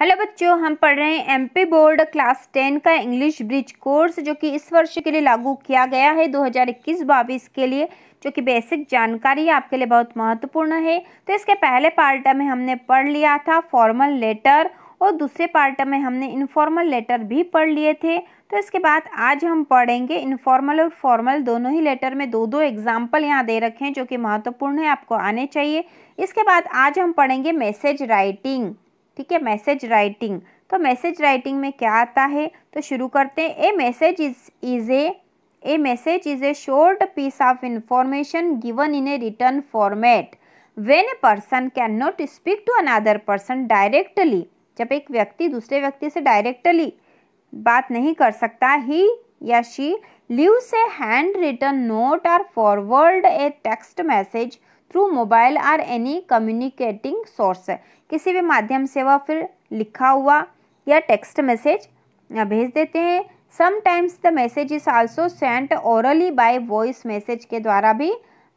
Hello बच्चों हम पढ़ रहे हैं एमपी बोर्ड क्लास टेन का इंग्लिश ब्रिज कोर्स जो कि इस वर्ष के लिए लागू किया गया है 2021 हज़ार के लिए जो कि बेसिक जानकारी आपके लिए बहुत महत्वपूर्ण है तो इसके पहले पार्ट में हमने पढ़ लिया था फॉर्मल लेटर और दूसरे पार्ट में हमने इनफॉर्मल लेटर भी पढ़ लिए थे तो इसके बाद आज हम पढ़ेंगे इनफॉर्मल और फॉर्मल दोनों ही लेटर में दो दो एग्जाम्पल यहाँ दे रखे हैं जो कि महत्वपूर्ण है आपको आने चाहिए इसके बाद आज हम पढ़ेंगे मैसेज राइटिंग ठीक है मैसेज राइटिंग तो मैसेज राइटिंग में क्या आता है तो शुरू करते हैं a message is is a a message is a short piece of information given in a written format when a person can not speak to another person directly जब एक व्यक्ति दूसरे व्यक्ति से डायरेक्टली बात नहीं कर सकता ही या she leaves a handwritten note और forward a text message through mobile or any communicating source किसी भी माध्यम से वह फिर लिखा हुआ या टेक्स्ट मैसेज भेज देते हैं sometimes the message is also sent orally by voice message के द्वारा भी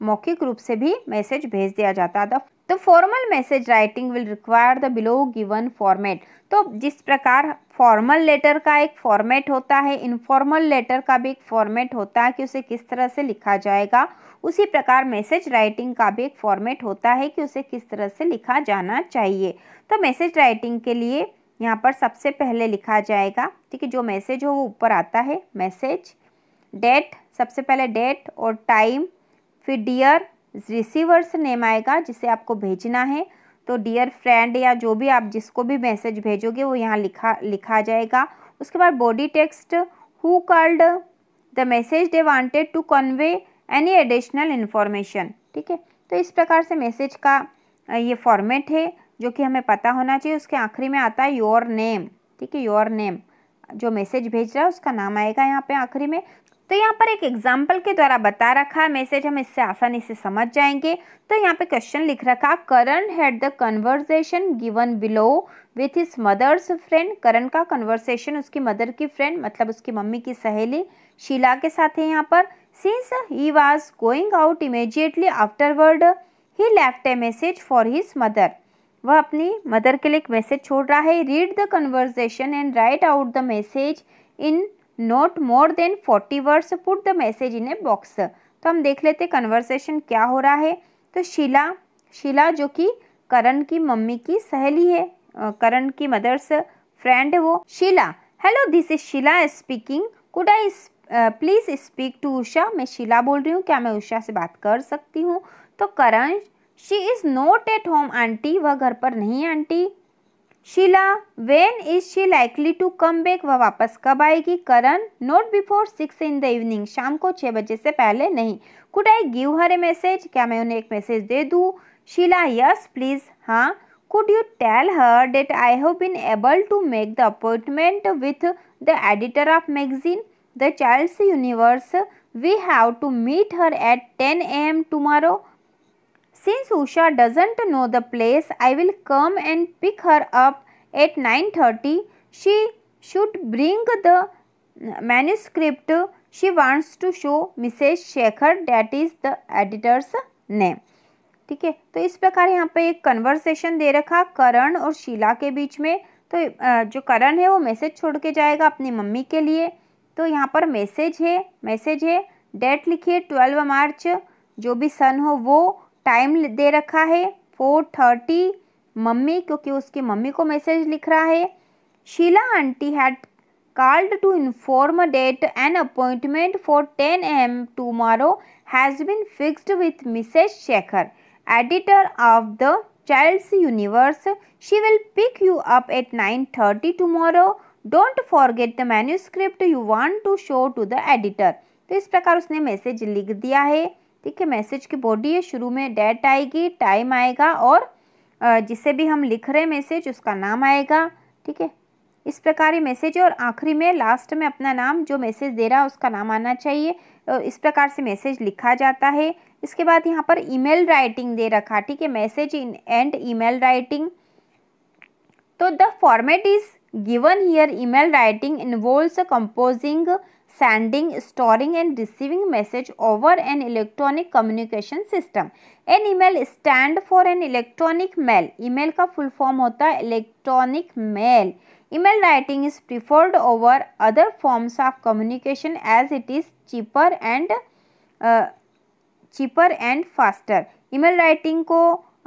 मौखिक रूप से भी मैसेज भेज दिया जाता है द तो formal message writing will require the below given format तो जिस प्रकार फॉर्मल लेटर का एक फॉर्मेट होता है इनफॉर्मल लेटर का भी एक फॉर्मेट होता है कि उसे किस तरह से लिखा जाएगा उसी प्रकार मैसेज राइटिंग का भी एक फॉर्मेट होता है कि उसे किस तरह से लिखा जाना चाहिए तो मैसेज राइटिंग के लिए यहाँ पर सबसे पहले लिखा जाएगा ठीक है जो मैसेज हो वो ऊपर आता है मैसेज डेट सबसे पहले डेट और टाइम फिर डियर रिसीवर से नेम आएगा जिसे आपको भेजना है तो डियर फ्रेंड या जो भी आप जिसको भी मैसेज भेजोगे वो यहाँ लिखा लिखा जाएगा उसके बाद body text who called the message they wanted to convey any additional information ठीक है तो इस प्रकार से मैसेज का ये फॉर्मेट है जो कि हमें पता होना चाहिए उसके आखिरी में आता है योर नेम ठीक है योर नेम जो मैसेज भेज रहा है उसका नाम आएगा यहाँ पे आखिरी में तो यहाँ पर एक एग्जाम्पल के द्वारा बता रखा है मैसेज हम इससे आसानी से समझ जाएंगे तो यहाँ पे क्वेश्चन लिख रखा Karan had the conversation given below with his mother's friend Karan का कन्वर्सेशन उसकी मदर की फ्रेंड मतलब उसकी मम्मी की सहेली शीला के साथ है यहाँ पर since he was going out after afterward he left a message for his mother वह अपनी मदर के लिए एक मैसेज छोड़ रहा है read the conversation and write out the message in not more than forty words put the message in a box तो हम देख लेते कन्वर्सेशन क्या हो रहा है तो शीला शीला जो कि करण की मम्मी की सहेली है करण की मदर्स फ्रेंड है वो Sheela hello this is Sheela speaking could I please speak to Usha मैं शीला बोल रही हूँ क्या मैं उषा से बात कर सकती हूँ तो Karan she is not at home aunty वह घर पर नहीं aunty Sheela when is she likely to come back वह वापस कब आएगी Karan not before six in the evening शाम को छः बजे से पहले नहीं could I give her a message क्या मैं उन्हें एक मैसेज दे दूँ शीला यस प्लीज हाँ could you tell her that I have been able to make the appointment with the editor of magazine the child's universe we have to meet her at ten A M tomorrow Since Usha doesn't know the place, I will come and pick her up at 9.30. She should bring the manuscript she wants to show Mrs. Shekhar, that is the editor's name. ठीक है तो इस प्रकार यहाँ पे एक conversation दे रखा करण और शीला के बीच में तो जो करण है वो मैसेज छोड़ के जाएगा अपनी मम्मी के लिए तो यहाँ पर मैसेज है मैसेज है डेट लिखिए ट्वेल्व मार्च जो भी सन हो वो टाइम दे रखा है फोर थर्टी मम्मी क्योंकि उसकी मम्मी को मैसेज लिख रहा है Sheela aunty had called to inform that and appointment for ten am tomorrow has been fixed with Mrs Shekhar editor of the child's universe she will pick you up at nine thirty tomorrow don't forget the manuscript you want to show to the editor तो इस प्रकार उसने message लिख दिया है ठीक है message की बॉडी है शुरू में डेट आएगी टाइम आएगा और जिसे भी हम लिख रहे मैसेज उसका नाम आएगा ठीक है इस प्रकार ये मैसेज और आखिरी में लास्ट में अपना नाम जो मैसेज दे रहा है उसका नाम आना चाहिए और इस प्रकार से मैसेज लिखा जाता है इसके बाद यहाँ पर ईमेल राइटिंग दे रखा ठीक है message in and email writing तो the format is given here email writing involves composing sending storing and receiving message over an electronic communication system an email stand for an electronic mail email का full form होता है electronic mail email writing is preferred over other forms of communication as it is cheaper and cheaper and faster email writing को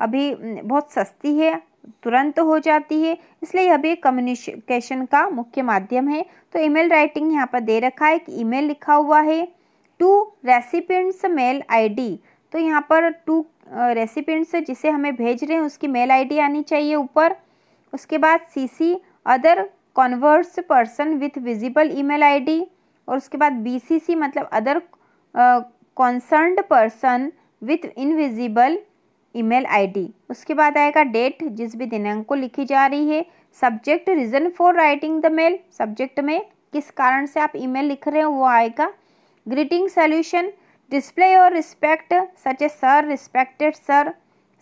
अभी हम्म, बहुत सस्ती है तुरंत हो जाती है इसलिए यह भी एक कम्युनिकेशन का मुख्य माध्यम है तो ईमेल राइटिंग यहाँ पर दे रखा है कि ईमेल लिखा हुआ है टू रेसिपेंट्स मेल आईडी तो यहाँ पर टू रेसिपेंट्स जिसे हमें भेज रहे हैं उसकी मेल आईडी आनी चाहिए ऊपर उसके बाद CC other converse person with visible email और उसके बाद बी मतलब other concerned person with invisible email ID उसके बाद आएगा डेट जिस भी दिनांक को लिखी जा रही है subject reason for writing the mail subject में किस कारण से आप ईमेल लिख रहे हो वो आएगा ग्रीटिंग सॉल्यूशन डिस्प्ले और respect such a sir respected sir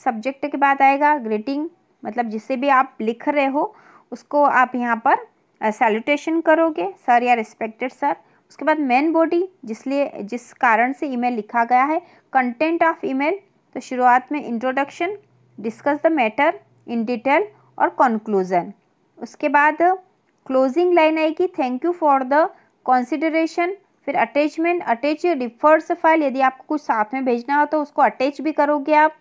subject के बाद आएगा ग्रीटिंग मतलब जिसे भी आप लिख रहे हो उसको आप यहाँ पर सैल्यूटेशन करोगे सर या रिस्पेक्टेड सर उसके बाद मेन बॉडी जिसलिए जिस कारण से ईमेल लिखा गया है कंटेंट ऑफ ईमेल तो शुरुआत में introduction discuss the matter in detail और कंक्लूज़न उसके बाद क्लोजिंग लाइन आएगी thank you for the consideration फिर अटैचमेंट अटैच रिफर्स फाइल यदि आपको कुछ साथ में भेजना हो तो उसको अटैच भी करोगे आप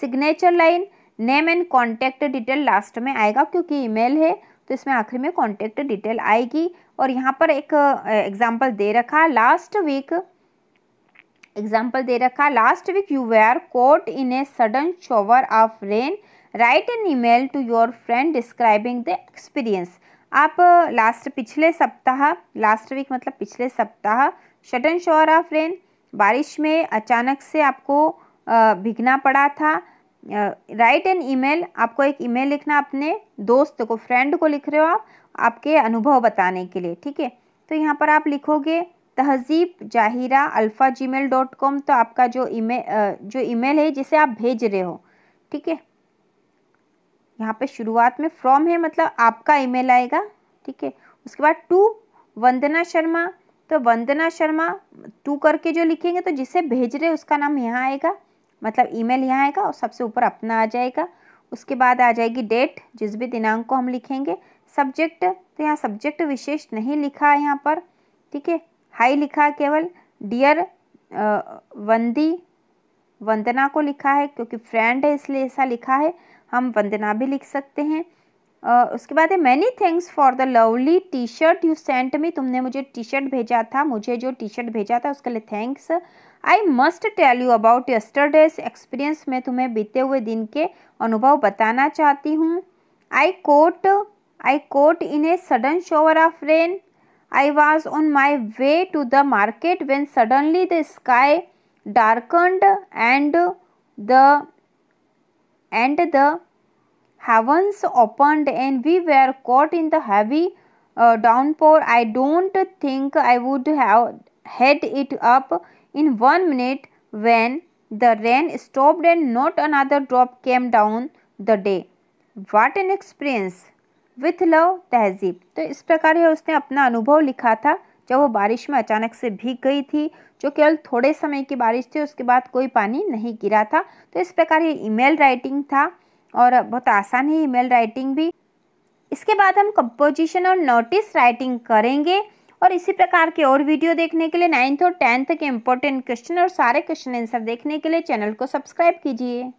signature line name and contact detail last में आएगा क्योंकि ईमेल है तो इसमें आखिर में कॉन्टैक्ट डिटेल आएगी और यहाँ पर एक एग्जाम्पल दे रखा लास्ट वीक एग्जाम्पल दे रखा last week you were caught in a sudden shower of rain write an email to your friend describing the experience आप लास्ट uh, पिछले सप्ताह लास्ट वीक मतलब पिछले सप्ताह सडन शोर ऑफ रेन बारिश में अचानक से आपको uh, भिगना पड़ा था राइट एन मेल आपको एक ईमेल लिखना अपने दोस्त को फ्रेंड को लिख रहे हो आप आपके अनुभव बताने के लिए ठीक है तो यहाँ पर आप लिखोगे Tahzeeb Zahira alpha Gmail dot com तो आपका जो ईमेल जो ईमेल है जिसे आप भेज रहे हो ठीक है यहाँ पे शुरुआत में फ्रॉम है मतलब आपका ईमेल आएगा ठीक है उसके बाद टू वंदना शर्मा तो वंदना शर्मा टू करके जो लिखेंगे तो जिसे भेज रहे उसका नाम यहाँ आएगा मतलब ईमेल यहाँ आएगा और सबसे ऊपर अपना आ जाएगा उसके बाद आ जाएगी डेट जिस भी दिनांक को हम लिखेंगे सब्जेक्ट तो यहाँ सब्जेक्ट विशेष नहीं लिखा है यहाँ पर ठीक है हाई लिखा केवल डियर वंदी वंदना को लिखा है क्योंकि फ्रेंड है इसलिए ऐसा लिखा है हम वंदना भी लिख सकते हैं uh, उसके बाद है many thanks for the lovely T shirt you sent me तुमने मुझे टी शर्ट भेजा था मुझे जो टी शर्ट भेजा था उसके लिए thanks I must tell you about yesterday's experience मैं तुम्हें बीते हुए दिन के अनुभव बताना चाहती हूँ I caught I caught in a sudden shower of rain I was on my way to the market when suddenly the sky darkened and the and the heavens opened and we were caught in the heavy uh, downpour. I don't think I would have had it up in one minute when the rain stopped and not another drop came down the day. What an experience! With love Tahzeeb तो इस प्रकार यह उसने अपना अनुभव लिखा था जब वो बारिश में अचानक से भीग गई थी जो केवल थोड़े समय की बारिश थी उसके बाद कोई पानी नहीं गिरा था तो इस प्रकार ये ईमेल राइटिंग था और बहुत आसान है ईमेल राइटिंग भी इसके बाद हम कंपोजिशन और नोटिस राइटिंग करेंगे और इसी प्रकार के और वीडियो देखने के लिए नाइन्थ और टेंथ के इम्पोर्टेंट क्वेश्चन और सारे क्वेश्चन आंसर देखने के लिए चैनल को सब्सक्राइब कीजिए